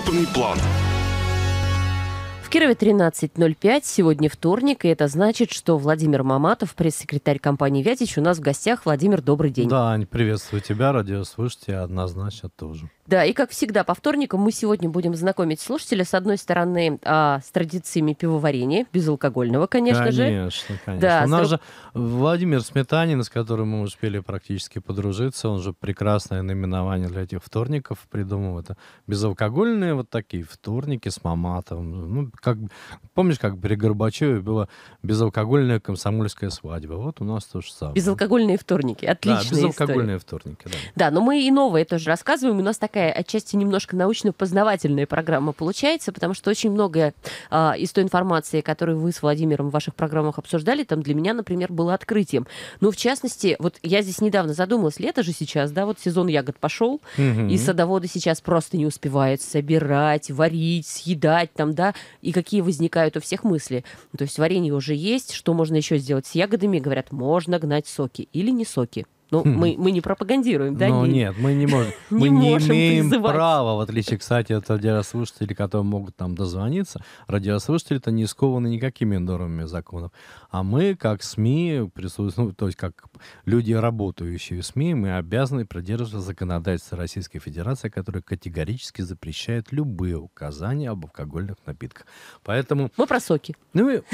крупный план. Кирове 13.05, сегодня вторник, и это значит, что Владимир Маматов, пресс-секретарь компании «Вятич», у нас в гостях. Владимир, добрый день. Да, Ань, приветствую тебя, радиослушатели, однозначно тоже. Да, и как всегда, по вторникам мы сегодня будем знакомить слушателя, с одной стороны, а, с традициями пивоварения, безалкогольного, конечно, конечно же. Конечно, конечно. Да, У нас друг... же Владимир Сметанин, с которым мы успели практически подружиться, он же прекрасное наименование для этих вторников придумал. Это безалкогольные вот такие вторники с маматом. Ну, как, помнишь, как при Горбачеве была безалкогольная комсомольская свадьба? Вот у нас то же самое. Безалкогольные вторники, отличная Да, безалкогольные история. вторники, да. Да, но мы и новые тоже рассказываем. У нас так такая отчасти немножко научно-познавательная программа получается, потому что очень многое а, из той информации, которую вы с Владимиром в ваших программах обсуждали, там для меня, например, было открытием. Ну, в частности, вот я здесь недавно задумалась, лето же сейчас, да, вот сезон ягод пошел, угу. и садоводы сейчас просто не успевают собирать, варить, съедать там, да, и какие возникают у всех мысли. То есть варенье уже есть, что можно еще сделать с ягодами? Говорят, можно гнать соки или не соки. Ну, хм. мы, мы не пропагандируем, да? Ну, не, нет, мы не можем. Мы не имеем права, в отличие, кстати, от радиослушателей, которые могут там дозвониться. Радиослушатели-то не скованы никакими нормами законов. А мы, как СМИ, присутствуем, ну, то есть как люди, работающие в СМИ, мы обязаны придерживаться законодательства Российской Федерации, которое категорически запрещает любые указания об алкогольных напитках. Поэтому... Мы про соки. Ну,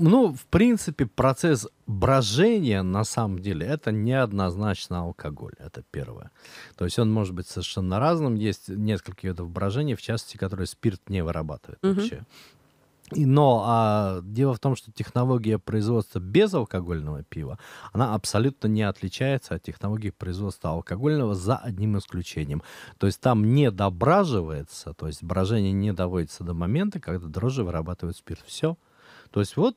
Ну, в принципе, процесс брожения, на самом деле, это неоднозначно алкоголь. Это первое. То есть он может быть совершенно разным. Есть несколько видов брожения, в частности, которые спирт не вырабатывает угу. вообще. Но а, дело в том, что технология производства безалкогольного пива, она абсолютно не отличается от технологии производства алкогольного за одним исключением. То есть там не дображивается, то есть брожение не доводится до момента, когда дрожжи вырабатывают спирт. Все. То есть вот,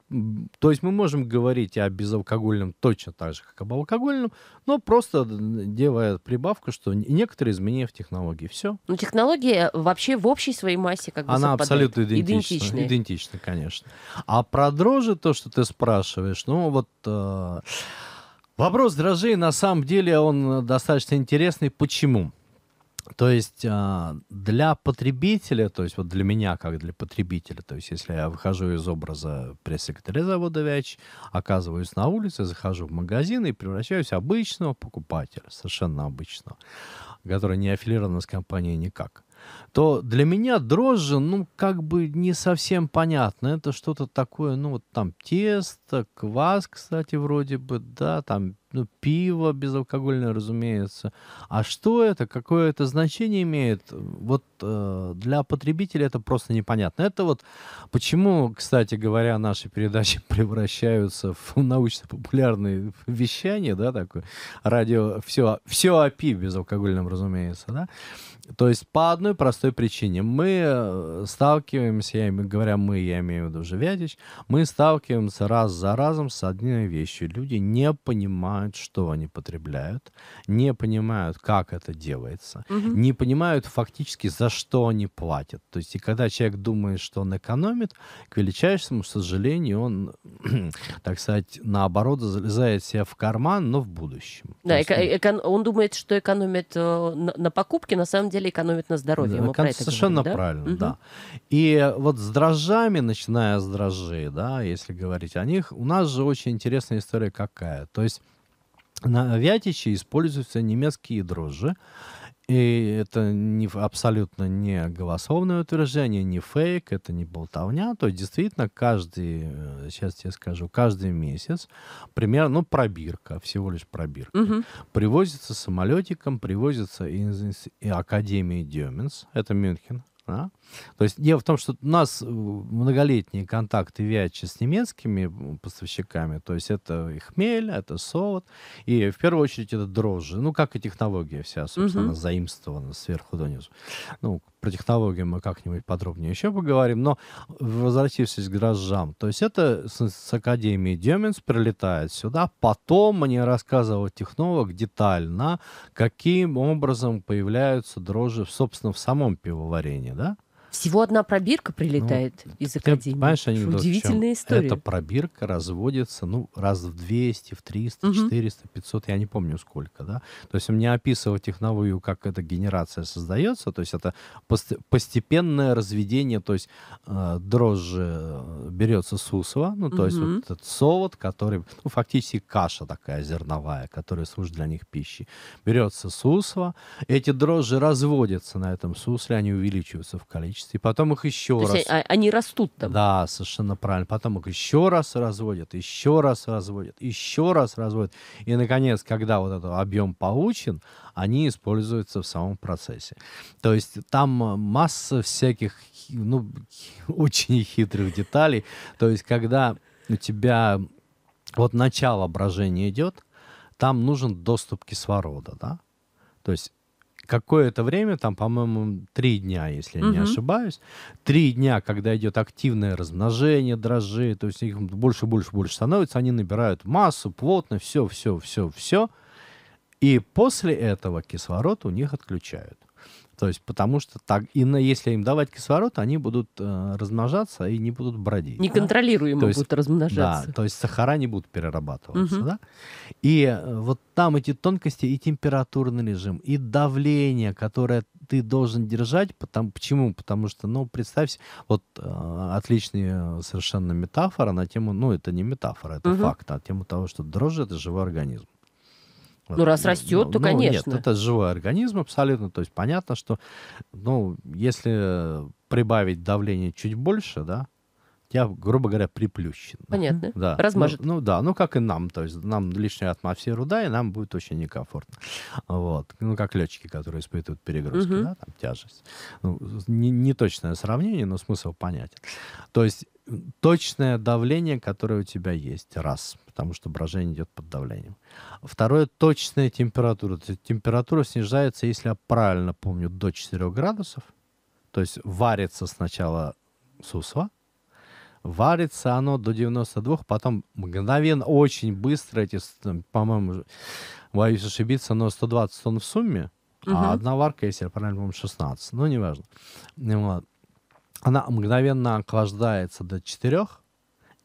то есть мы можем говорить о безалкогольном точно так же, как об алкогольном, но просто э, делая прибавку, что некоторые изменения в технологии. Все. Ну, технология вообще в общей своей массе как бы Она абсолютно идентична. Идентична. конечно. А про дрожжи, то, что ты спрашиваешь, ну вот... Э, вопрос дрожжей, на самом деле, он э, достаточно интересный. Почему? То есть а, для потребителя, то есть вот для меня как для потребителя, то есть если я выхожу из образа пресс-секретаря завода ВЯЧ, оказываюсь на улице, захожу в магазин и превращаюсь в обычного покупателя, совершенно обычного, который не аффилирован с компанией никак то для меня дрожжи, ну, как бы не совсем понятно. Это что-то такое, ну, вот там тесто, квас, кстати, вроде бы, да, там ну, пиво безалкогольное, разумеется. А что это, какое это значение имеет, вот э, для потребителя это просто непонятно. Это вот почему, кстати говоря, наши передачи превращаются в научно-популярные вещания, да, такое, радио, все, все о пиве безалкогольном, разумеется, да. То есть по одной простой причине. Мы э, сталкиваемся, я имею, говоря мы, я имею в виду Живятич, мы сталкиваемся раз за разом с одной вещью. Люди не понимают понимают, что они потребляют, не понимают, как это делается, угу. не понимают фактически, за что они платят. То есть, и когда человек думает, что он экономит, к величайшему сожалению, он, так сказать, наоборот, залезает себе в карман, но в будущем. Да, есть, эко- эко- он думает, что экономит э, на, на покупке, на самом деле экономит на здоровье. Да, Мы кон- совершенно говорим, да? правильно, угу. да. И вот с дрожжами, начиная с дрожжей, да, если говорить о них, у нас же очень интересная история какая. То есть на вятище используются немецкие дрожжи. И это не, абсолютно не голосовное утверждение, не фейк, это не болтовня. То есть действительно каждый, э, сейчас я скажу, каждый месяц, примерно, ну, пробирка, всего лишь пробирка, угу. привозится самолетиком, привозится из, из, из Академии Деменс, это Мюнхен, да? То есть дело в том, что у нас э, многолетние контакты Вячи с немецкими поставщиками, то есть это и хмель, это солод, и в первую очередь это дрожжи, ну, как и технология вся, собственно, угу. заимствована сверху донизу. Ну, про технологию мы как-нибудь подробнее еще поговорим, но возвратившись к дрожжам, то есть это с, с Академии Деменс прилетает сюда, потом мне рассказывал технолог детально, каким образом появляются дрожжи, собственно, в самом пивоварении, да? Всего одна пробирка прилетает ну, из Академии. Понимаешь, анекдот, Удивительная история. Эта пробирка разводится, ну, раз в 200, в 300, угу. 400, 500, я не помню сколько, да. То есть мне описывать технологию, как эта генерация создается, то есть это постепенное разведение, то есть э, дрожжи э, берется с усова, ну, то угу. есть вот этот совод, который, ну, фактически каша такая зерновая, которая служит для них пищей, берется с усова, эти дрожжи разводятся на этом сусле, они увеличиваются в количестве, количестве, и потом их еще То раз. Есть а, они растут там. Да, совершенно правильно. Потом их еще раз разводят, еще раз разводят, еще раз разводят. И, наконец, когда вот этот объем получен, они используются в самом процессе. То есть там масса всяких, ну, очень хитрых деталей. То есть когда у тебя вот начало брожения идет, там нужен доступ кислорода, да? То есть какое-то время, там, по-моему, три дня, если я угу. не ошибаюсь, три дня, когда идет активное размножение дрожжей, то есть их больше, больше, больше становится, они набирают массу, плотно, все, все, все, все. И после этого кислород у них отключают. То есть, потому что так, и на, если им давать кислород, они будут э, размножаться и не будут бродить. Неконтролируемо да? есть, будут размножаться. Да, то есть сахара не будут перерабатываться. Угу. Да? И э, вот там эти тонкости, и температурный режим, и давление, которое ты должен держать. Потому, почему? Потому что, ну, представь, вот э, отличная совершенно метафора на тему, ну, это не метафора, это угу. факт, на тему того, что дрожжи — это живой организм. Ну, раз растет, ну, ну то, конечно. Нет, это живой организм абсолютно. То есть понятно, что, ну, если прибавить давление чуть больше, да, я грубо говоря, приплющен, Понятно. Да. Ну, Размажет. Ну, ну да, ну как и нам, то есть нам лишняя атмосфера, да, и нам будет очень некомфортно. Вот. Ну как летчики, которые испытывают перегрузки, угу. да, там тяжесть. Ну, не, не точное сравнение, но смысл понятен. То есть точное давление, которое у тебя есть, раз, потому что брожение идет под давлением. Второе, точная температура. температура снижается, если я правильно помню, до 4 градусов. То есть варится сначала сусло. Варится оно до 92, потом мгновенно, очень быстро, эти, по-моему, боюсь ошибиться, но 120 тонн в сумме, угу. а одна варка, если я правильно помню, 16, ну, неважно. Вот. Она мгновенно охлаждается до 4,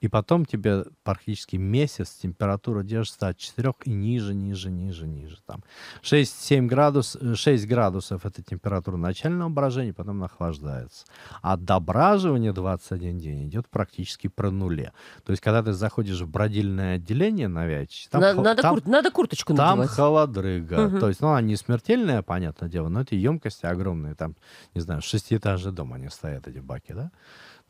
и потом тебе практически месяц температура держится от 4 и ниже, ниже, ниже, ниже. Там 6-7 градус, 6 э, градусов это температура начального брожения, потом охлаждается. А дображивание 21 день идет практически про нуле. То есть, когда ты заходишь в бродильное отделение на Вячич, там, надо, хо- надо, там, кур- надо курточку надевать. Там холодрыга. Угу. То есть, ну, она не смертельная, понятное дело, но эти емкости огромные. Там, не знаю, шестиэтажный дом они стоят, эти баки, да?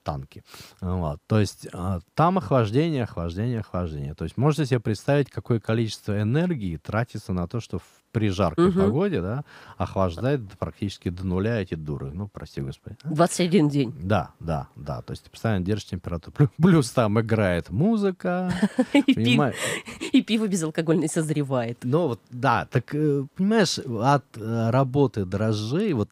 танки. Вот. То есть а, там охлаждение, охлаждение, охлаждение. То есть можете себе представить, какое количество энергии тратится на то, чтобы при жаркой угу. погоде, да, охлаждает практически до нуля эти дуры. Ну, прости господи. 21 день. Да, да, да. То есть ты постоянно держишь температуру. Плюс там играет музыка. И пиво безалкогольное созревает. Ну, вот, да. Так, э, понимаешь, от э, работы дрожжей, вот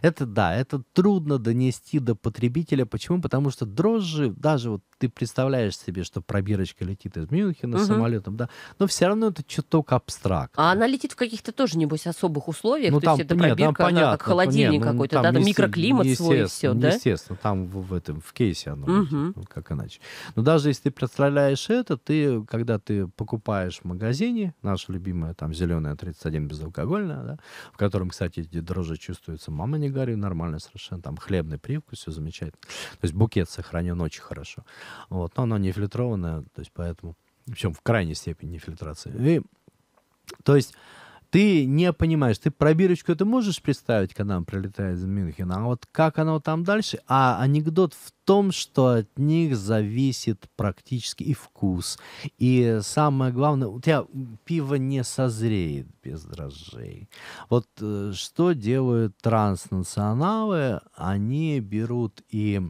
это, да, это трудно донести до потребителя. Почему? Потому что дрожжи, даже вот ты представляешь себе, что пробирочка летит из Мюнхена самолетом, да, но все равно это чуток абстракт. А она летит в каких-то это тоже, небось, особых условиях. Ну, То там, есть это нет, пробирка, там понятно, как холодильник ну, какой-то, там да, там микроклимат свой и все, да? Естественно, там в, в этом, в кейсе оно, угу. Будет, ну, как иначе. Но даже если ты представляешь это, ты, когда ты покупаешь в магазине, наша любимая там зеленая 31 безалкогольная, да, в котором, кстати, эти дрожжи чувствуются, мама не горю, нормально совершенно, там хлебный привкус, все замечательно. То есть букет сохранен очень хорошо. Вот, но оно не фильтрованное, то есть поэтому, в чем в крайней степени не И, то есть ты не понимаешь, ты пробирочку ты можешь представить, когда она прилетает из Мюнхена, а вот как оно там дальше? А анекдот в том, что от них зависит практически и вкус. И самое главное, у тебя пиво не созреет без дрожжей. Вот э, что делают транснационалы? Они берут и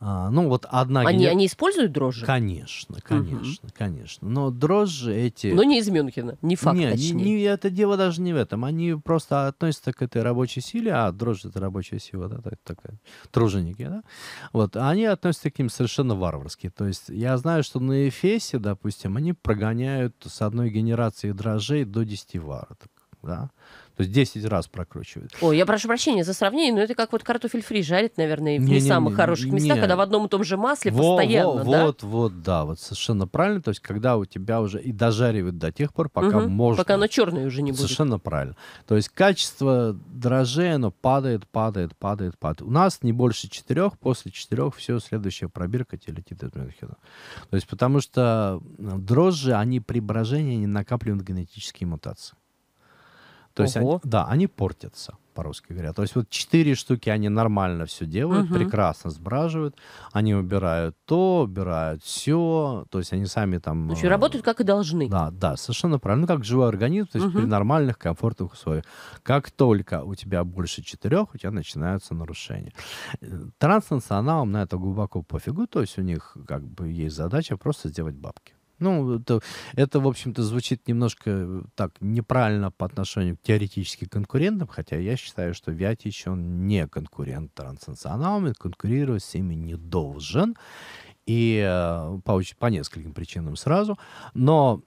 а, ну вот одна... Они, гене... они используют дрожжи? Конечно, конечно, угу. конечно. Но дрожжи эти... Но не из Мюнхена, не факт Нет, точнее. Не, не, это дело даже не в этом. Они просто относятся к этой рабочей силе, а дрожжи это рабочая сила, да, так, такая, труженики, да. Вот, а они относятся к ним совершенно варварски. То есть я знаю, что на Эфесе, допустим, они прогоняют с одной генерации дрожжей до 10 вар. Да? То есть 10 раз прокручивает. Ой, я прошу прощения за сравнение, но это как вот картофель фри жарит, наверное, не, в не, не самых не, хороших местах, не. когда в одном и том же масле во, постоянно, во, да? Вот, вот, да, вот совершенно правильно. То есть когда у тебя уже и дожаривают до тех пор, пока угу, можно. Пока оно черное уже не будет. Совершенно правильно. То есть качество дрожжей, оно падает, падает, падает, падает. У нас не больше четырех, после четырех все, следующая пробирка телетит летит из Мюнхена. То есть потому что дрожжи, они при брожении, они накапливают генетические мутации. То Ого. есть, они, да, они портятся, по-русски говоря. То есть вот четыре штуки, они нормально все делают, угу. прекрасно сбраживают. Они убирают то, убирают все. То есть они сами там... В общем, э, работают как и должны. Да, да, совершенно правильно. Ну, как живой организм, то есть угу. при нормальных, комфортных условиях. Как только у тебя больше четырех, у тебя начинаются нарушения. Э, транснационалам на это глубоко пофигу. То есть у них как бы есть задача просто сделать бабки. Ну, это, это в общем-то, звучит немножко так неправильно по отношению к теоретически конкурентам, хотя я считаю, что Вятич, он не конкурент транснационалам, конкурировать с ними не должен, и э, по, по нескольким причинам сразу. Но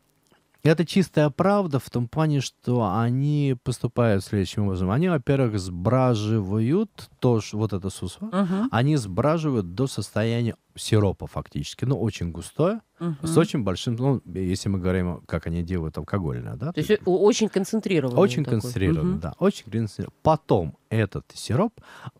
это чистая правда в том плане, что они поступают следующим образом. Они, во-первых, сбраживают то, что, вот это сусло uh-huh. они сбраживают до состояния сиропа фактически, ну, очень густое с очень большим, ну, если мы говорим, как они делают алкогольное, да? То, есть очень концентрированно. Очень концентрированно, угу. да, очень концентрированно. Потом этот сироп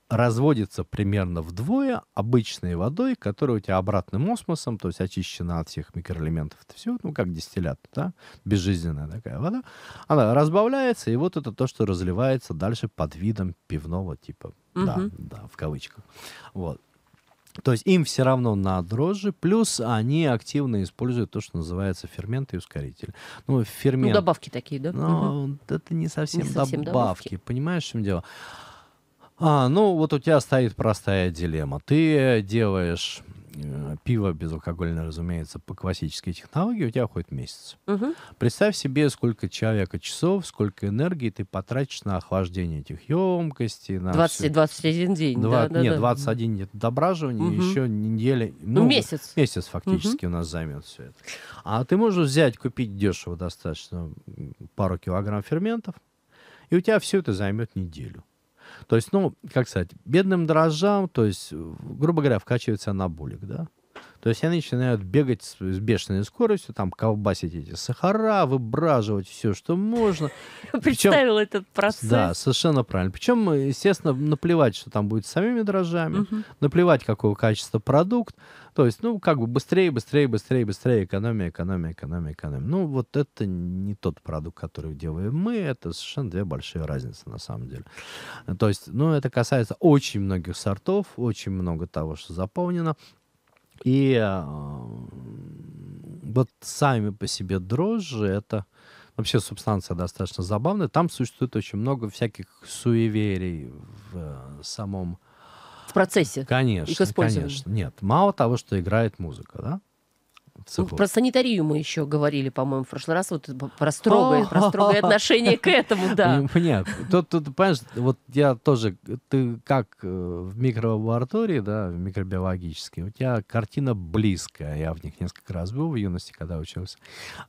разводится примерно вдвое обычной водой, которая у тебя обратным осмосом, то есть очищена от всех микроэлементов, это все, ну, как дистиллят, да, безжизненная такая вода, она разбавляется, и вот это то, что разливается дальше под видом пивного типа, угу. да, да, в кавычках. Вот. То есть им все равно на дрожжи, плюс они активно используют то, что называется ферменты и ускоритель. Ну, ну фермент... ну добавки такие, да? Ну угу. это не совсем, не совсем добавки, добавки, понимаешь, в чем дело? А, ну вот у тебя стоит простая дилемма. Ты делаешь Э, пиво безалкогольное, разумеется, по классической технологии, у тебя уходит месяц. Угу. Представь себе, сколько человека часов, сколько энергии ты потратишь на охлаждение этих емкостей. На 20, все... 21 день. 20, да, нет, да, 21 день да. дображивания, угу. еще неделя. Ну, ну, месяц. Месяц фактически угу. у нас займет все это. А ты можешь взять, купить дешево достаточно пару килограмм ферментов, и у тебя все это займет неделю. То есть, ну, как сказать, бедным дрожжам, то есть, грубо говоря, вкачивается анаболик, да? То есть они начинают бегать с, с бешеной скоростью, там колбасить эти сахара, выбраживать все, что можно. Представил Причем, этот процесс. Да, совершенно правильно. Причем, естественно, наплевать, что там будет с самими дрожжами, угу. наплевать, какое качество продукт. То есть, ну, как бы быстрее, быстрее, быстрее, быстрее, экономия, экономия, экономия, экономия. Ну, вот это не тот продукт, который делаем мы, это совершенно две большие разницы на самом деле. То есть, ну, это касается очень многих сортов, очень много того, что заполнено. И э, вот сами по себе дрожжи это вообще субстанция достаточно забавная. Там существует очень много всяких суеверий в э, самом в процессе конечно, их использования. Конечно, нет. Мало того, что играет музыка, да? Сухого. Про санитарию мы еще говорили, по-моему, в прошлый раз, вот про строгое, про строгое отношение к этому, да. Понятно. Тут, тут, понимаешь, вот я тоже, ты как э, в микролаборатории, да, в микробиологической, у тебя картина близкая, я в них несколько раз был в юности, когда учился.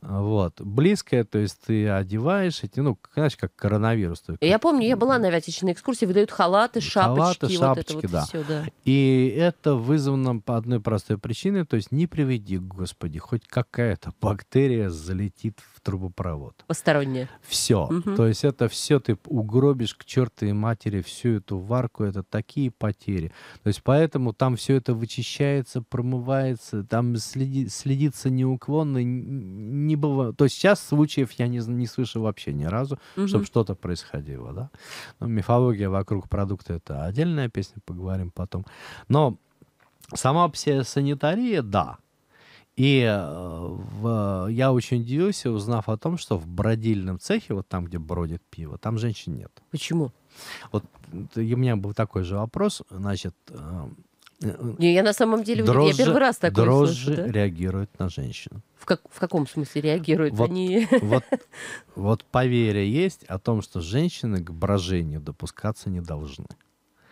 Вот, близкая, то есть ты одеваешь эти, ну, знаешь, как коронавирус. Только. Я помню, я была на вятичной экскурсии, выдают халаты, шапочки, халаты, шапочки, вот это вот да. все, да. И это вызвано по одной простой причине, то есть не приведи, Господи, господи, хоть какая-то бактерия залетит в трубопровод. Посторонняя. Все. Угу. То есть это все ты угробишь к чертой матери всю эту варку. Это такие потери. То есть поэтому там все это вычищается, промывается, там следи, следится неуклонно. Не было. То есть сейчас случаев я не, не слышал вообще ни разу, угу. чтобы что-то происходило. Да? Но ну, мифология вокруг продукта — это отдельная песня, поговорим потом. Но Сама псевдосанитария, да, и э, в, я очень удивился, узнав о том, что в бродильном цехе, вот там, где бродит пиво, там женщин нет. Почему? Вот у меня был такой же вопрос, значит... Э, э, не, я на самом деле дрожжи, я первый раз такое дрожжи слышу, да? реагируют на женщину. В, как, в каком смысле реагируют вот, они? Вот, вот поверье есть о том, что женщины к брожению допускаться не должны.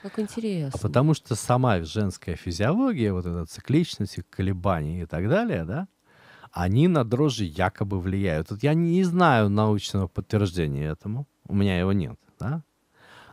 Как а интересно. Потому что сама женская физиология, вот эта цикличность, колебания и так далее, да, они на дрожжи якобы влияют. Вот я не знаю научного подтверждения этому, у меня его нет, да.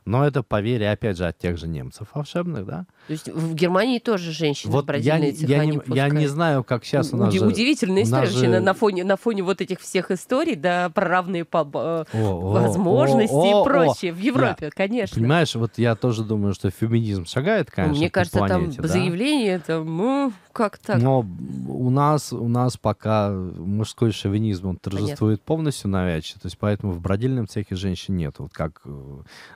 Но это, поверье, опять же, от тех же немцев волшебных, да. То есть в Германии тоже женщины вот бродильные я, цеха я не, Я не знаю, как сейчас у нас Уди- же... Удивительная история же... на, фоне, на фоне вот этих всех историй, да, про равные поб... Э, о, возможности о, о, и прочее. О, в Европе, я, конечно. Понимаешь, вот я тоже думаю, что феминизм шагает, ну, конечно, Мне кажется, планете, там да? заявление, это, ну, как так? Но у нас, у нас пока мужской шовинизм, он торжествует Понятно. полностью навязчиво, то есть поэтому в бродильном цехе женщин нет. Вот как э,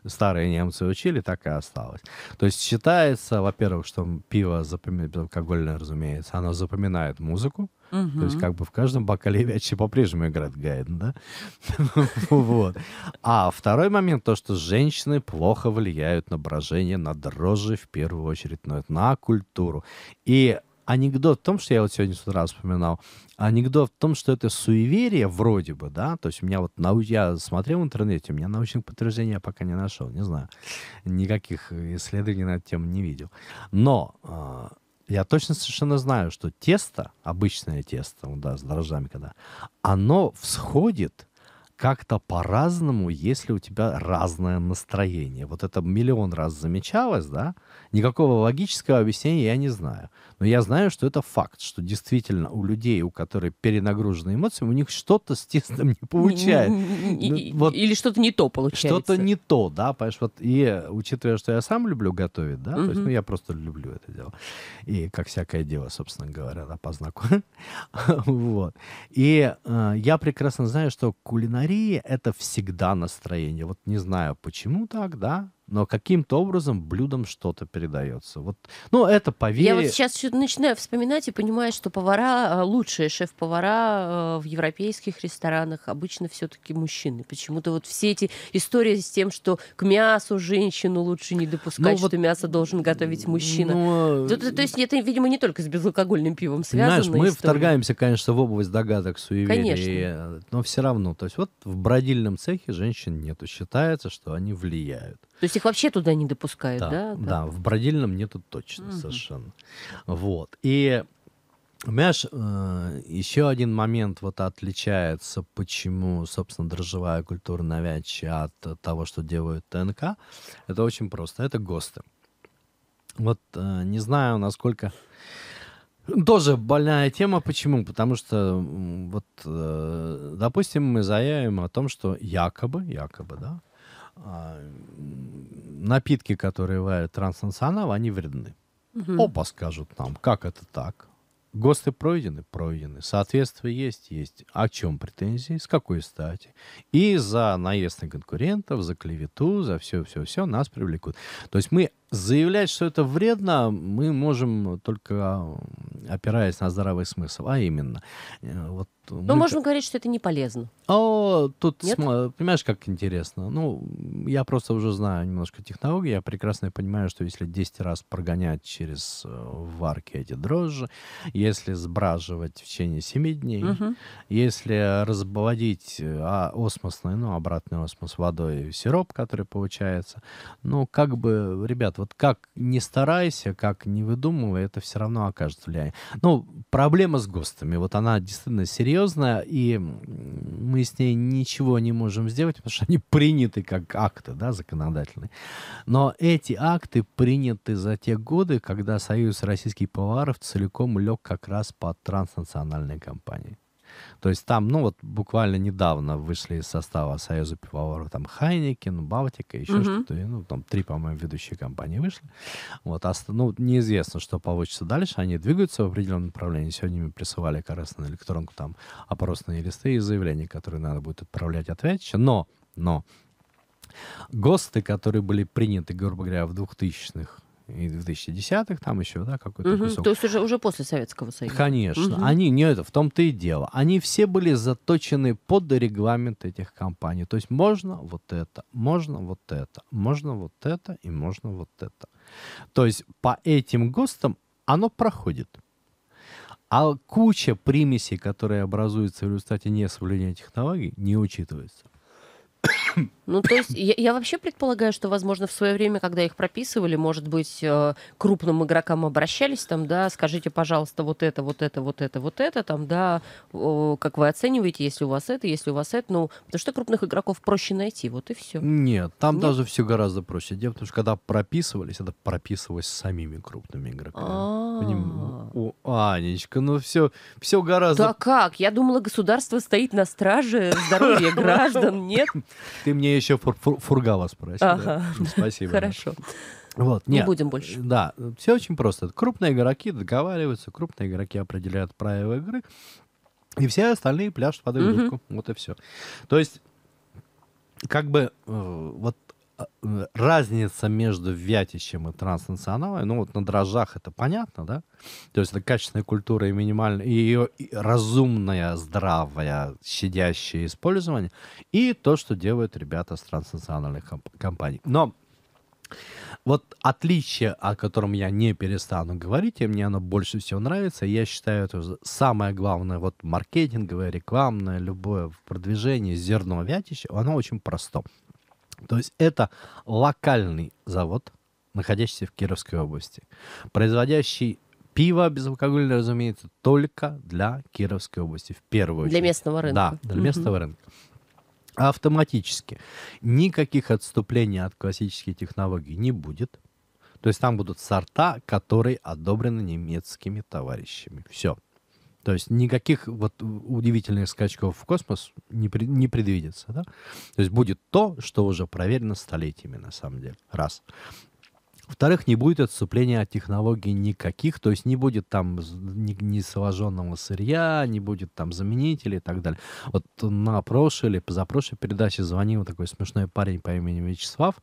старые немцы учили, так и осталось. То есть считается во-первых, что пиво запоминает, алкогольное, разумеется, оно запоминает музыку. Угу. То есть как бы в каждом бокале вячи по-прежнему играет Гайден, да? вот. А второй момент, то, что женщины плохо влияют на брожение, на дрожжи, в первую очередь, но на, на культуру. И анекдот в том, что я вот сегодня с утра вспоминал, анекдот в том, что это суеверие вроде бы, да, то есть у меня вот, нау... я смотрел в интернете, у меня научных подтверждений я пока не нашел, не знаю, никаких исследований на эту тему не видел. Но э, я точно совершенно знаю, что тесто, обычное тесто, ну да, с дрожжами когда, оно всходит как-то по-разному, если у тебя разное настроение. Вот это миллион раз замечалось, да, Никакого логического объяснения я не знаю. Но я знаю, что это факт, что действительно у людей, у которых перенагружены эмоции, у них что-то с тестом не получается. Ну, или что-то не то получается. Что-то не то, да, понимаешь? Вот, и учитывая, что я сам люблю готовить, да, то есть ну, я просто люблю это дело. И как всякое дело, собственно говоря, да, по вот. И э, я прекрасно знаю, что кулинария — это всегда настроение. Вот не знаю, почему так, да, но каким-то образом блюдом что-то передается. Вот, ну, это поверье. Я вот сейчас начинаю вспоминать и понимаю, что повара, э, лучшие шеф-повара э, в европейских ресторанах обычно все-таки мужчины. Почему-то вот все эти истории с тем, что к мясу женщину лучше не допускать, ну, вот... что мясо должен готовить мужчина. Ну... То, то, то есть это, видимо, не только с безалкогольным пивом связано. Знаешь, мы история. вторгаемся, конечно, в область догадок, суеверий. Конечно. Э, но все равно. То есть вот в бродильном цехе женщин нету. Считается, что они влияют. То есть их вообще туда не допускают, да? Да, да. да в бродильном нету точно угу. совершенно. Вот. И Понимаешь, э, еще один момент вот отличается, почему, собственно, дрожжевая культура навязчива от того, что делают ТНК. Это очень просто. Это ГОСТы. Вот э, не знаю, насколько... Тоже больная тема. Почему? Потому что, вот, э, допустим, мы заявим о том, что якобы, якобы, да, а, напитки, которые варят транснационал, они вредны. Угу. Опа, скажут нам, как это так? ГОСТы пройдены? Пройдены. Соответствие есть? Есть. О а чем претензии? С какой стати? И за наезд на конкурентов, за клевету, за все-все-все нас привлекут. То есть мы заявлять, что это вредно, мы можем только опираясь на здравый смысл. А именно, э, вот ну, мы... можно говорить, что это не полезно. О, а, тут, см... понимаешь, как интересно. Ну, я просто уже знаю немножко технологии, я прекрасно понимаю, что если 10 раз прогонять через э, варки эти дрожжи, если сбраживать в течение 7 дней, угу. если разбаводить а, э, осмосный, ну, обратный осмос водой сироп, который получается, ну, как бы, ребят, вот как не старайся, как не выдумывай, это все равно окажется влияние. Ну, проблема с ГОСТами, вот она действительно серьезная, серьезно, и мы с ней ничего не можем сделать, потому что они приняты как акты да, законодательные. Но эти акты приняты за те годы, когда Союз российских поваров целиком лег как раз под транснациональные компании. То есть там, ну вот буквально недавно вышли из состава Союза пивоваров там Хайникин, Балтика, еще угу. что-то. Ну, там три, по-моему, ведущие компании вышли. Вот, а, ну, неизвестно, что получится дальше. Они двигаются в определенном направлении. Сегодня мы присылали как раз на электронку там опросные листы и заявления, которые надо будет отправлять ответчику. Но, но ГОСТы, которые были приняты, грубо говоря, в 2000-х и 2010-х, там еще, да, какой-то угу. кусок. То есть уже, уже после Советского Союза. Конечно. Угу. Они, не это, в том-то и дело. Они все были заточены под регламент этих компаний. То есть можно вот это, можно вот это, можно вот это и можно вот это. То есть по этим ГОСТам оно проходит. А куча примесей, которые образуются в результате несоблюдения технологий, не учитывается. Ну, то есть я, я вообще предполагаю, что, возможно, в свое время, когда их прописывали, может быть, э, крупным игрокам обращались, там, да, скажите, пожалуйста, вот это, вот это, вот это, вот это, там, да, как вы оцениваете, если у вас это, если у вас это, ну, потому что крупных игроков проще найти, вот и все. Нет, там Нет? даже все гораздо проще. Дело в том, что когда прописывались, это прописывалось самими крупными игроками. А-а-а. О, Анечка, ну все, все гораздо... Да как? Я думала, государство стоит на страже здоровья граждан, нет? Ты мне еще фур фур фургала спросил. Ага. Да? Спасибо. Хорошо. Вот, нет, не будем больше. Э, да, все очень просто. Крупные игроки договариваются, крупные игроки определяют правила игры, и все остальные пляшут под их угу. Вот и все. То есть, как бы э, вот разница между вятичем и транснациональной, ну вот на дрожжах это понятно, да? То есть это качественная культура и минимальная, и ее разумное, здравое, щадящее использование, и то, что делают ребята с транснациональных компаний. Но вот отличие, о котором я не перестану говорить, и мне оно больше всего нравится, я считаю, это самое главное, вот маркетинговое, рекламное, любое продвижение зерно вятища, оно очень просто. То есть это локальный завод, находящийся в Кировской области, производящий пиво безалкогольное, разумеется, только для Кировской области в первую очередь. Для местного рынка. Да, для местного рынка. Автоматически. Никаких отступлений от классических технологий не будет. То есть там будут сорта, которые одобрены немецкими товарищами. Все. То есть никаких вот удивительных скачков в космос не, при, не предвидится. Да? То есть будет то, что уже проверено столетиями на самом деле. Раз. Во-вторых, не будет отступления от технологий никаких, то есть не будет там несоложенного сырья, не будет там заменителей и так далее. Вот на прошлой или позапрошлой передаче звонил такой смешной парень по имени Вячеслав,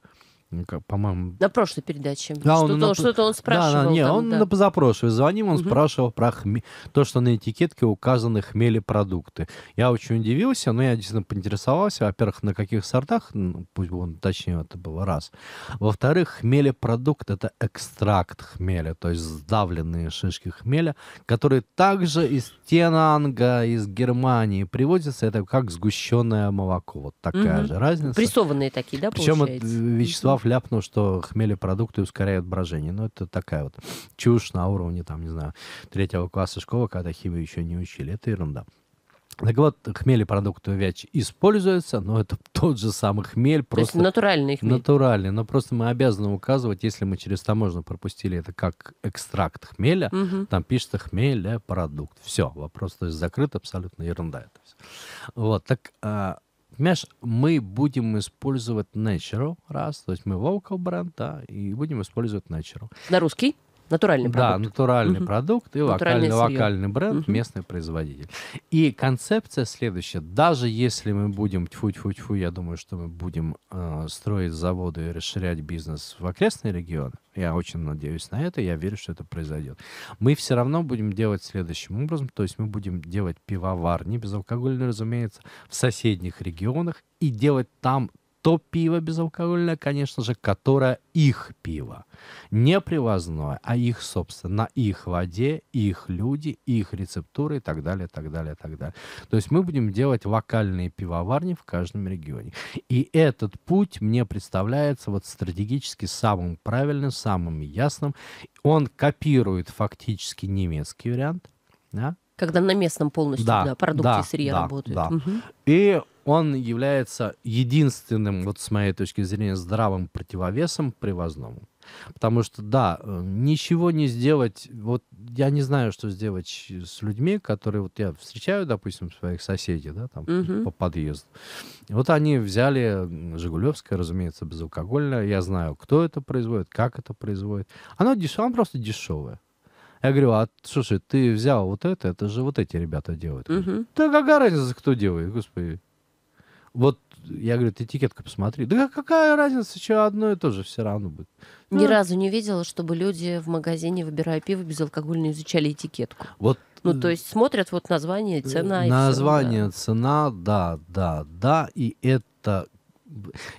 ну, по-моему... На прошлой передаче. Да, что-то, он, на... что-то он спрашивал. Да, да, не, там, он да. на позапрошлой звоним он угу. спрашивал про хме... то, что на этикетке указаны хмели-продукты Я очень удивился, но я действительно поинтересовался, во-первых, на каких сортах, ну, пусть он точнее это было раз. Во-вторых, хмели-продукт это экстракт хмеля, то есть сдавленные шишки хмеля, которые также из Тенанга, из Германии приводятся. Это как сгущенное молоко. Вот такая угу. же разница. Прессованные такие, да, Причем вещества Кузнецов ляпнул, что хмелепродукты ускоряют брожение. Ну, это такая вот чушь на уровне, там, не знаю, третьего класса школы, когда химию еще не учили. Это ерунда. Так вот, хмели продукты вяч используются, но это тот же самый хмель. Просто То есть натуральный хмель. Натуральный, но просто мы обязаны указывать, если мы через таможню пропустили это как экстракт хмеля, угу. там пишется хмеля продукт. Все, вопрос то есть закрыт, абсолютно ерунда это все. Вот, так а, Понимаешь, мы будем использовать Natural, раз, то есть мы local бренд, да, и будем использовать Natural. На русский? Натуральный продукт. Да, натуральный угу. продукт и локальный, локальный бренд, угу. местный производитель. И концепция следующая. Даже если мы будем, тьфу-тьфу-тьфу, я думаю, что мы будем э, строить заводы и расширять бизнес в окрестные регионы, я очень надеюсь на это, я верю, что это произойдет. Мы все равно будем делать следующим образом, то есть мы будем делать пивоварни, безалкогольные, разумеется, в соседних регионах и делать там то пиво безалкогольное, конечно же, которое их пиво. Не привозное, а их, собственно, на их воде, их люди, их рецептуры и так далее, так далее, так далее. То есть мы будем делать локальные пивоварни в каждом регионе. И этот путь мне представляется вот стратегически самым правильным, самым ясным. Он копирует фактически немецкий вариант, да, когда на местном полностью да, да, продукте да, сырья да, работают. Да. Угу. И он является единственным, вот с моей точки зрения, здравым противовесом привозному. Потому что, да, э, ничего не сделать. Вот я не знаю, что сделать с людьми, которые вот я встречаю, допустим, своих соседей, да, там угу. по подъезду. Вот они взяли Жигулевское, разумеется, безалкогольное. Я знаю, кто это производит, как это производит. Оно, деш... оно просто дешевое. Я говорю, а слушай, ты взял вот это, это же вот эти ребята делают. Угу. Да какая разница, кто делает, господи. Вот я говорю, ты этикетку посмотри. Да какая разница, что одно и то же все равно будет. Ну, Ни ну, разу не видела, чтобы люди в магазине, выбирая пиво безалкогольное, изучали этикетку. Вот ну, э, то есть смотрят вот название, цена. Название, и все, да. цена, да, да, да. И это...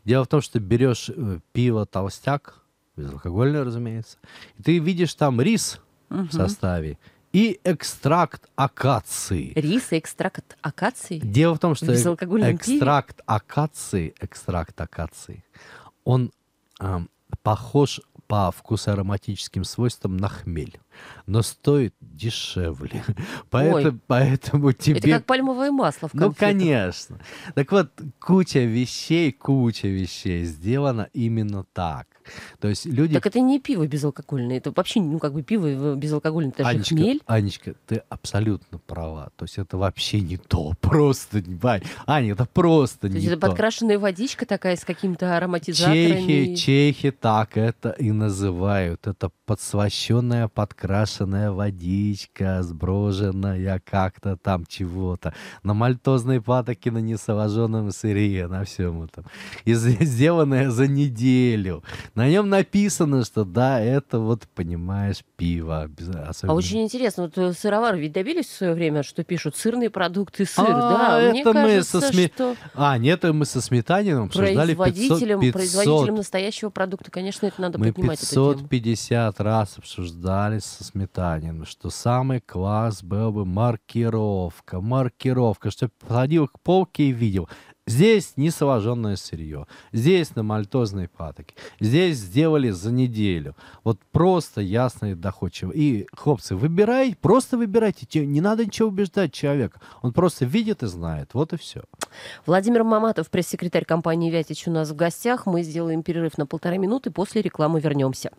Дело в том, что берешь э, пиво толстяк, безалкогольное, разумеется, и ты видишь там рис угу. в составе, и экстракт акации. Рис и экстракт акации? Дело в том, что экстракт пиве? акации, экстракт акации, он э, похож по вкусоароматическим свойствам на хмель но стоит дешевле. Поэтому, Ой, поэтому тебе... Это как пальмовое масло в ну, конфетах. Ну, конечно. Так вот, куча вещей, куча вещей сделано именно так. То есть люди... Так это не пиво безалкогольное, это вообще, ну, как бы пиво безалкогольное, это Анечка, же хмель. Анечка, ты абсолютно права. То есть это вообще не то, просто... Аня, это просто то не есть это подкрашенная водичка такая с каким-то ароматизаторами. Чехи, чехи так это и называют. Это подсвощенная подкрашенная крашеная водичка, сброженная как-то там чего-то, на мальтозной патоке, на несоложенном сыре, на всем этом. И сделанное за неделю. На нем написано, что да, это вот, понимаешь, пиво. А особенно. А очень интересно, вот э, сыровары ведь добились в свое время, что пишут сырные продукты, сыр, а, да? Это мне кажется, со сме... что... А, нет, мы со сметанином обсуждали 500, 500... производителем настоящего продукта, конечно, это надо мы поднимать 550 раз обсуждали со сметанин, что самый класс был бы маркировка, маркировка, чтобы подходил к полке и видел. Здесь несоложенное сырье, здесь на мальтозной патоке, здесь сделали за неделю. Вот просто ясно и доходчиво. И, хлопцы, выбирай, просто выбирайте. Не надо ничего убеждать человека. Он просто видит и знает. Вот и все. Владимир Маматов, пресс-секретарь компании «Вятич» у нас в гостях. Мы сделаем перерыв на полторы минуты. После рекламы вернемся.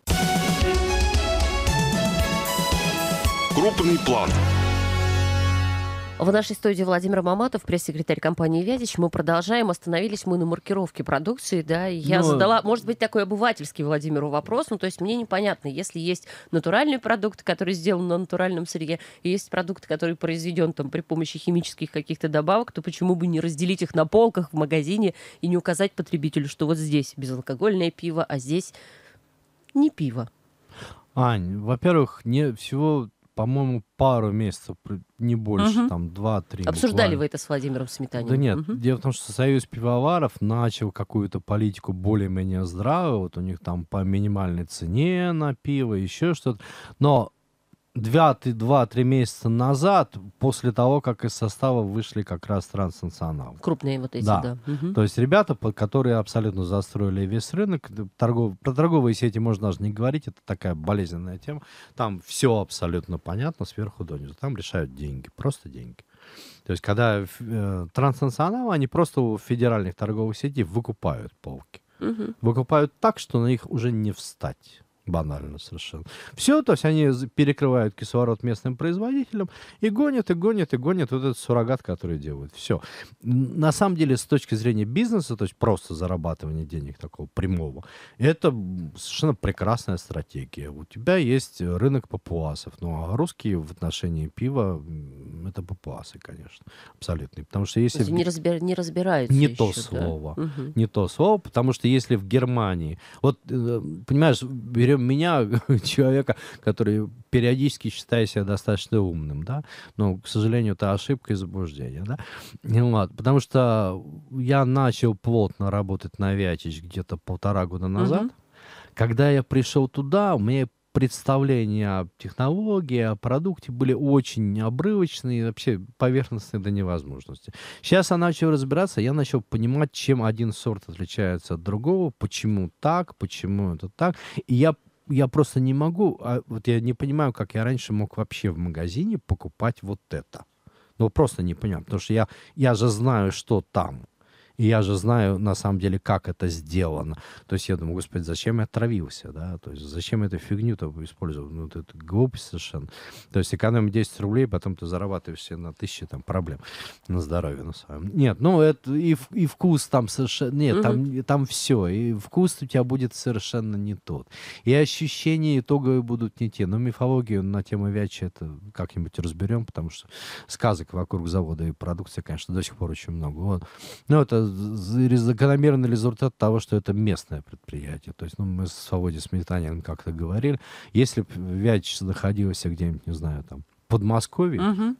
крупный план. В нашей студии Владимир Маматов, пресс-секретарь компании «Вязич». Мы продолжаем. Остановились мы на маркировке продукции, да, я Но... Ну, задала, может быть, такой обывательский Владимиру вопрос, ну, то есть мне непонятно, если есть натуральный продукт, который сделан на натуральном сырье, и есть продукт, который произведен там при помощи химических каких-то добавок, то почему бы не разделить их на полках в магазине и не указать потребителю, что вот здесь безалкогольное пиво, а здесь не пиво? Ань, во-первых, не всего по-моему, пару месяцев, не больше, угу. там, два-три. Обсуждали буквально. вы это с Владимиром Сметаниным? Да нет, угу. дело в том, что Союз пивоваров начал какую-то политику более-менее здравую, вот у них там по минимальной цене на пиво, еще что-то, но 2-3 месяца назад, после того, как из состава вышли как раз Транснационал. Крупные вот эти, да. да. Угу. То есть ребята, которые абсолютно застроили весь рынок. Торгов... Про торговые сети можно даже не говорить, это такая болезненная тема. Там все абсолютно понятно сверху донизу. Там решают деньги, просто деньги. То есть когда э, транснационалы, они просто у федеральных торговых сетей выкупают полки. Угу. Выкупают так, что на них уже не встать. Банально совершенно. Все, то есть они перекрывают кислород местным производителям и гонят, и гонят, и гонят вот этот суррогат, который делают. Все. На самом деле, с точки зрения бизнеса, то есть просто зарабатывание денег такого прямого, это совершенно прекрасная стратегия. У тебя есть рынок папуасов. Ну, а русские в отношении пива — это папуасы, конечно, абсолютные. Потому что если... Не, разбир... не разбираются Не еще, то да? слово. Угу. Не то слово, потому что если в Германии... Вот, э, понимаешь, берем берем меня, человека, который периодически считает себя достаточно умным, да, но, к сожалению, это ошибка и заблуждение, да, вот, ну потому что я начал плотно работать на Вятич где-то полтора года назад, угу. Когда я пришел туда, у меня представления о технологии, о продукте были очень обрывочные, вообще поверхностные до невозможности. Сейчас я начал разбираться, я начал понимать, чем один сорт отличается от другого, почему так, почему это так. И я я просто не могу, а вот я не понимаю, как я раньше мог вообще в магазине покупать вот это. Ну, просто не понимаю, потому что я, я же знаю, что там. И я же знаю, на самом деле, как это сделано. То есть я думаю, господи, зачем я отравился, да? То есть зачем эту фигню-то использовал? Ну, это, глупость совершенно. То есть экономим 10 рублей, потом ты зарабатываешь себе на тысячи там проблем на здоровье на своем. Нет, ну, это и, и вкус там совершенно... Нет, угу. там, там все. И вкус у тебя будет совершенно не тот. И ощущения итоговые будут не те. Но мифологию на тему Вячи это как-нибудь разберем, потому что сказок вокруг завода и продукции, конечно, до сих пор очень много. Вот. Но ну, это это закономерный результат того, что это местное предприятие. То есть, ну, мы с Свободе Сметанин как-то говорили, если бы Вячеслав находился где-нибудь, не знаю, там, Подмосковье, угу.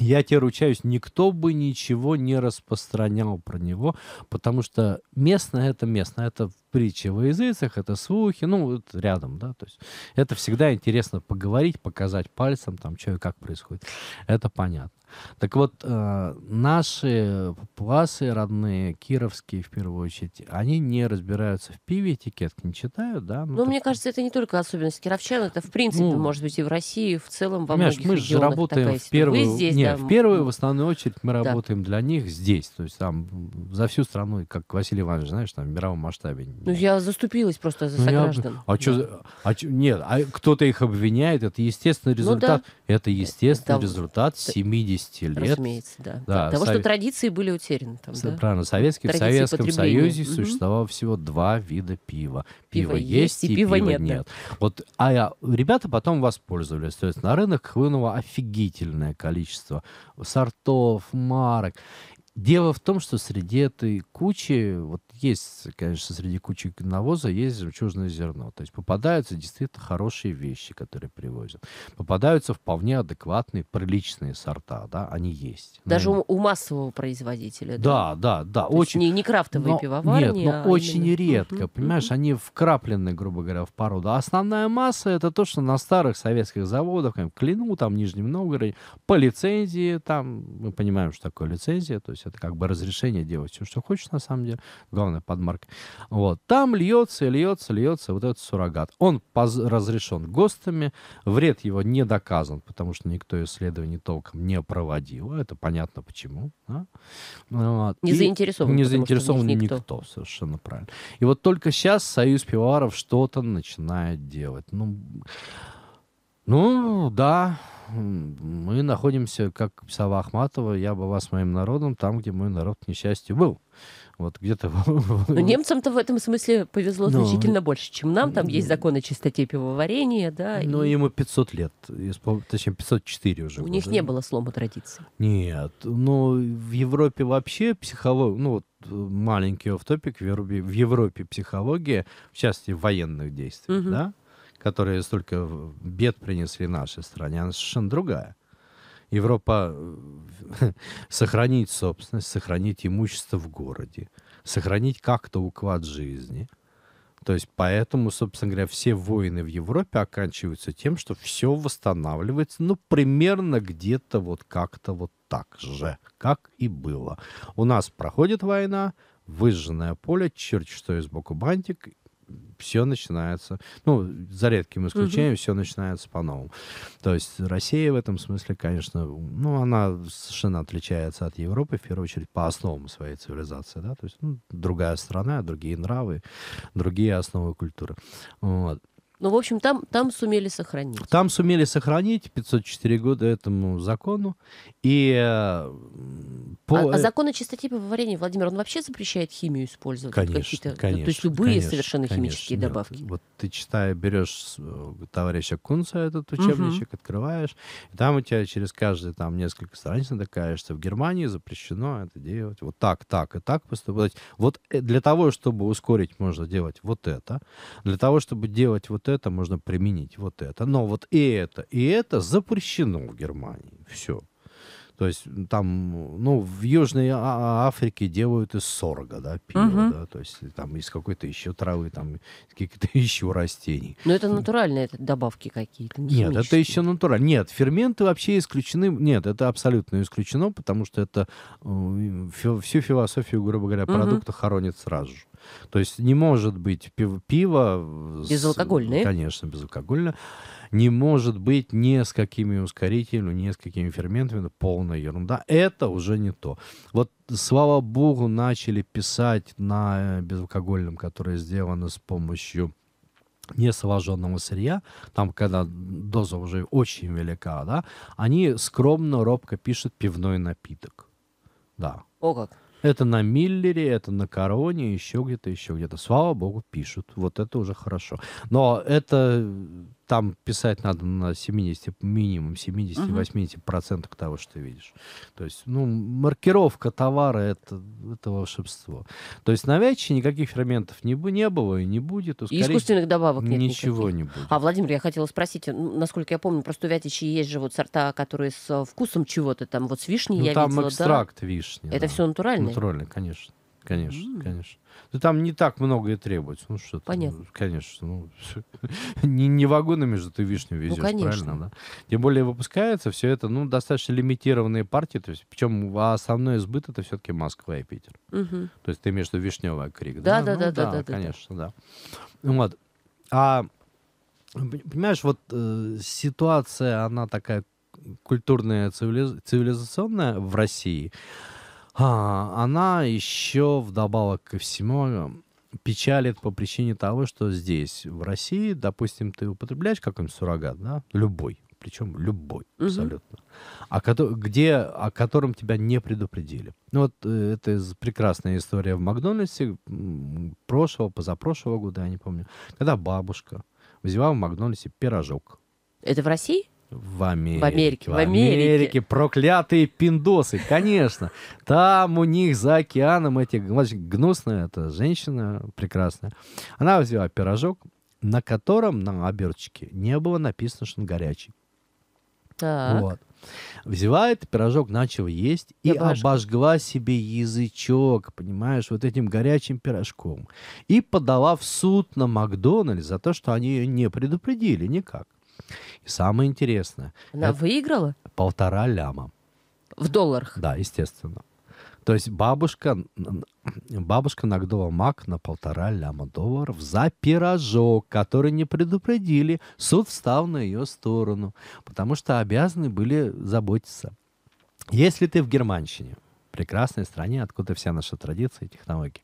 Я тебе ручаюсь, никто бы ничего не распространял про него, потому что местное это местное, это притчи во языцах, это слухи, ну, вот рядом, да, то есть это всегда интересно поговорить, показать пальцем, там, что и как происходит, это понятно. Так вот, э, наши папуасы родные, кировские в первую очередь, они не разбираются в пиве, этикетки не читают, да? Ну, Но ну, мне кажется, это не только особенность кировчан, это в принципе, ну, может быть, и в России, и в целом во понимаешь, многих мы же работаем в первую, здесь, не, да, в первую, в основную очередь мы да. работаем для них здесь, то есть там за всю страну, как Василий Иванович, знаешь, там в мировом масштабе. Ну, я заступилась просто за ну, сограждан. Я... А да. а чё... нет, а кто-то их обвиняет, это естественный ну результат, ну, да. это э, естественный это... результат 70 50 лет. Разумеется, да. да Того, сов... что традиции были утеряны. Там, да? Правильно, советские, в Советском Союзе угу. существовало всего два вида пива. Пиво, пиво есть и, и пива, нет. нет. Вот, а я, а, ребята потом воспользовались. То есть на рынок хлынуло офигительное количество сортов, марок. Дело в том, что среди этой кучи, вот есть, конечно, среди кучи навоза есть жемчужное зерно. То есть попадаются действительно хорошие вещи, которые привозят. Попадаются вполне адекватные, приличные сорта, да, они есть. Ну, Даже ну, у, у массового производителя, да? Да, да, да. То очень... не, не крафтовые но, пивоварни, Нет, но а очень именно... редко, uh-huh, понимаешь, uh-huh. они вкраплены, грубо говоря, в породу. А основная масса — это то, что на старых советских заводах, как Клину, там, Нижнем Новгороде, по лицензии, там, мы понимаем, что такое лицензия, то есть это как бы разрешение делать все, что хочешь на самом деле. Главное, под подмарка. Вот. Там льется, льется, льется вот этот суррогат. Он разрешен ГОСТами, вред его не доказан, потому что никто исследований толком не проводил. Это понятно почему. Да? Вот. Не заинтересован. Не заинтересован никто. никто, совершенно правильно. И вот только сейчас Союз пивоваров что-то начинает делать. Ну, ну, да, мы находимся, как писала Ахматова, я бы вас моим народом там, где мой народ, к несчастью, был. Вот где-то... Но ну, немцам-то в этом смысле повезло ну, значительно больше, чем нам. Там есть закон о чистоте пивоварения, да. Ну, и... ему 500 лет, точнее, 504 уже. У года. них не было слома традиции. Нет. Ну, в Европе вообще психология... Ну, вот маленький офтопик в в Европе психология, в частности, военных действий, угу. да? которые столько бед принесли нашей стране, она совершенно другая. Европа э, сохранить собственность, сохранить имущество в городе, сохранить как-то уклад жизни. То есть поэтому, собственно говоря, все войны в Европе оканчиваются тем, что все восстанавливается, ну, примерно где-то вот как-то вот так же, как и было. У нас проходит война, выжженное поле, черт что и сбоку бантик, все начинается, ну, за редким исключением, угу. все начинается по-новому. То есть Россия в этом смысле, конечно, ну, она совершенно отличается от Европы, в первую очередь, по основам своей цивилизации, да, то есть ну, другая страна, другие нравы, другие основы культуры. Вот. Ну, в общем, там, там сумели сохранить. Там сумели сохранить 504 года этому закону. И э, по... а, а э, закон о чистоте пивоварения, Владимир, он вообще запрещает химию использовать? Конечно, конечно. То есть любые конечно, совершенно конечно, химические нет. добавки? Вот ты читаешь, берешь э, товарища Кунца этот учебничек, угу. открываешь, и там у тебя через каждые там несколько страниц натыкаешься. В Германии запрещено это делать. Вот так, так и так поступать. Вот для того, чтобы ускорить, можно делать вот это. Для того, чтобы делать вот это, можно применить вот это. Но вот и это, и это запрещено в Германии. Все. То есть там, ну, в Южной а, а, Африке делают из сорга, да, пиво, угу. да, то есть э, там из какой-то еще травы, там из каких-то еще растений. Но это натуральные это добавки какие-то, не Нет, это еще натурально. Нет, ферменты вообще исключены, нет, это абсолютно исключено, потому что это э, фи, всю философию, грубо говоря, угу. продукта хоронит сразу же. То есть не может быть пиво... пиво безалкогольное. конечно, безалкогольное. Не может быть ни с какими ускорителями, ни с какими ферментами. Полная ерунда. Это уже не то. Вот, слава богу, начали писать на э, безалкогольном, которое сделано с помощью несоложенного сырья, там, когда доза уже очень велика, да, они скромно, робко пишут пивной напиток. Да. О как. Это на Миллере, это на Короне, еще где-то, еще где-то. Слава богу, пишут. Вот это уже хорошо. Но это там писать надо на 70, минимум 70-80% процентов того, что ты видишь. То есть, ну, маркировка товара — это, это волшебство. То есть на Вяче никаких ферментов не, не было и не будет. И искусственных добавок нет Ничего никаких. не будет. А, Владимир, я хотела спросить, насколько я помню, просто у Вятичи есть же вот сорта, которые с э, вкусом чего-то, там вот с вишней ну, я там видела, экстракт да? вишни. Это да. все натуральное? Натуральное, конечно конечно, mm. конечно. Да там не так многое требуется. Ну, что Понятно. Ну, конечно. Ну, не, не вагонами же ты вишню ну, везешь, ну, конечно. правильно? Да? Тем более выпускается все это, ну, достаточно лимитированные партии. То есть, причем а основной сбыт это все-таки Москва и Питер. Угу. То есть ты имеешь в виду вишневая крик. Да, да, да, ну, да, да, да, Конечно, да. да. Ну вот. А понимаешь, вот э, ситуация, она такая культурная, цивилиз... цивилизационная в России. А, она еще вдобавок ко всему э, печалит по причине того, что здесь, в России, допустим, ты употребляешь какой-нибудь суррогат, да, любой, причем любой угу. абсолютно, о, а ко- где, о котором тебя не предупредили. Ну вот э, это прекрасная история в Макдональдсе прошлого, позапрошлого года, я не помню, когда бабушка взяла в Макдональдсе пирожок. Это в России? В Америке. В Америке. В Америке. В Америке. Проклятые пиндосы, конечно. Там у них за океаном эти... Гнусная эта женщина, прекрасная. Она взяла пирожок, на котором на оберточке не было написано, что он горячий. Так. Вот. Взяла этот пирожок, начала есть и Обожгу. обожгла себе язычок, понимаешь, вот этим горячим пирожком. И подала в суд на Макдональдс за то, что они ее не предупредили никак. И самое интересное... Она выиграла? Полтора ляма. В долларах? Да, естественно. То есть бабушка, бабушка нагнула мак на полтора ляма долларов за пирожок, который не предупредили. Суд встал на ее сторону, потому что обязаны были заботиться. Если ты в Германщине, прекрасной стране, откуда вся наша традиция и технологии,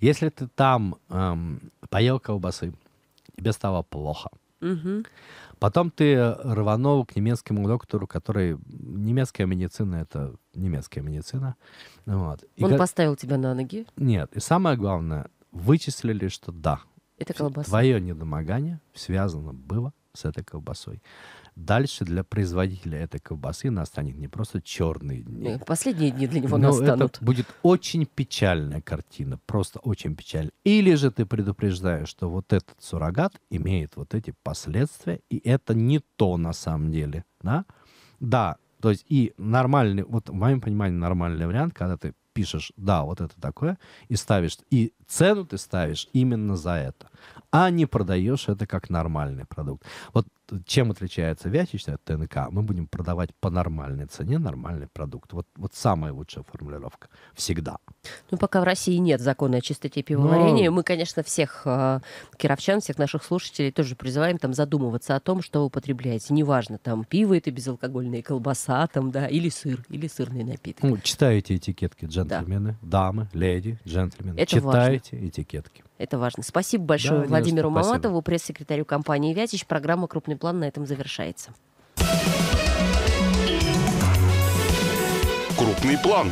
если ты там эм, поел колбасы, тебе стало плохо. Угу. Потом ты рванул к немецкому доктору, который... Немецкая медицина — это немецкая медицина. Вот. И Он как... поставил тебя на ноги? Нет. И самое главное, вычислили, что да. Это колбаса. Твое недомогание связано было с этой колбасой. Дальше для производителя этой колбасы настанет не просто черные дни. Ну, последние дни для него но настанут. Это будет очень печальная картина, просто очень печальная. Или же ты предупреждаешь, что вот этот суррогат имеет вот эти последствия, и это не то на самом деле. Да, да то есть и нормальный, вот в моем понимании нормальный вариант, когда ты пишешь, да, вот это такое, и ставишь, и цену ты ставишь именно за это, а не продаешь это как нормальный продукт. Вот чем отличается вячечная от ТНК, мы будем продавать по нормальной цене нормальный продукт. Вот, вот самая лучшая формулировка. Всегда. Ну, пока в России нет закона о чистоте пивоварения, Но... мы, конечно, всех э, кировчан, всех наших слушателей тоже призываем там задумываться о том, что вы употребляете. Неважно, там пиво это безалкогольная колбаса, там, да, или сыр, или сырный напиток. Ну, читайте этикетки, джентльмены, да. дамы, леди, джентльмены. Это читайте важно. этикетки. Это важно. Спасибо большое да, Владимиру спасибо. Маматову, пресс-секретарю компании «Вятич». Программа «Крупный план» на этом завершается. «Крупный план»